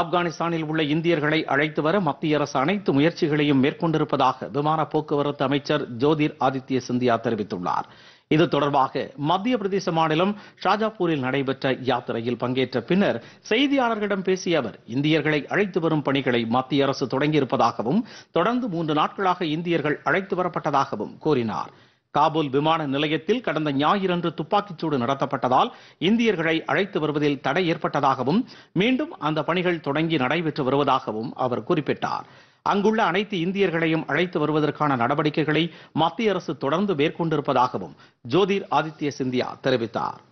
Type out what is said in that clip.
ஆப்கானிஸ்தானில் உள்ள இந்தியர்களை அழைத்து வர மத்திய அரசு அனைத்து முயற்சிகளையும் மேற்கொண்டிருப்பதாக விமான போக்குவரத்து அமைச்சர் ஜோதிர் ஆதித்ய சிந்தியா தெரிவித்துள்ளார் இது தொடர்பாக மத்திய பிரதேச மாநிலம் ஷாஜாப்பூரில் நடைபெற்ற யாத்திரையில் பங்கேற்ற பின்னர் செய்தியாளர்களிடம் பேசிய அவர் இந்தியர்களை அழைத்து வரும் பணிகளை மத்திய அரசு தொடங்கியிருப்பதாகவும் தொடர்ந்து மூன்று நாட்களாக இந்தியர்கள் அழைத்து வரப்பட்டதாகவும் கூறினார் காபூல் விமான நிலையத்தில் கடந்த ஞாயிறன்று துப்பாக்கிச்சூடு நடத்தப்பட்டதால் இந்தியர்களை அழைத்து வருவதில் தடை ஏற்பட்டதாகவும் மீண்டும் அந்த பணிகள் தொடங்கி நடைபெற்று வருவதாகவும் அவர் குறிப்பிட்டார் அங்குள்ள அனைத்து இந்தியர்களையும் அழைத்து வருவதற்கான நடவடிக்கைகளை மத்திய அரசு தொடர்ந்து மேற்கொண்டிருப்பதாகவும் ஜோதிர் ஆதித்ய சிந்தியா தெரிவித்தார்